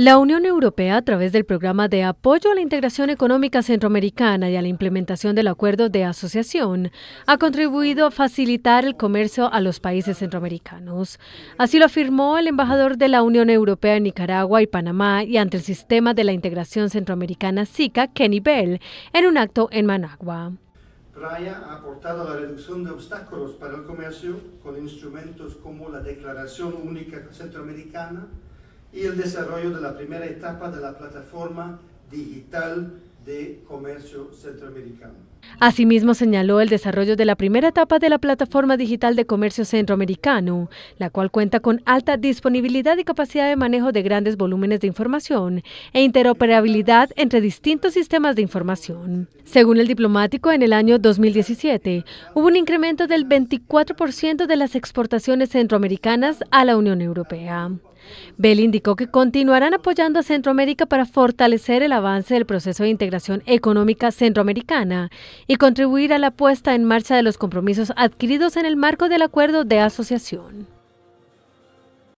La Unión Europea, a través del programa de apoyo a la integración económica centroamericana y a la implementación del acuerdo de asociación, ha contribuido a facilitar el comercio a los países centroamericanos. Así lo afirmó el embajador de la Unión Europea en Nicaragua y Panamá y ante el sistema de la integración centroamericana SICA, Kenny Bell, en un acto en Managua. Raya ha aportado la reducción de obstáculos para el comercio con instrumentos como la Declaración Única Centroamericana, y el desarrollo de la primera etapa de la plataforma digital de comercio centroamericano. Asimismo señaló el desarrollo de la primera etapa de la plataforma digital de comercio centroamericano, la cual cuenta con alta disponibilidad y capacidad de manejo de grandes volúmenes de información e interoperabilidad entre distintos sistemas de información. Según el diplomático, en el año 2017 hubo un incremento del 24% de las exportaciones centroamericanas a la Unión Europea. Bell indicó que continuarán apoyando a Centroamérica para fortalecer el avance del proceso de integración económica centroamericana y contribuir a la puesta en marcha de los compromisos adquiridos en el marco del acuerdo de asociación.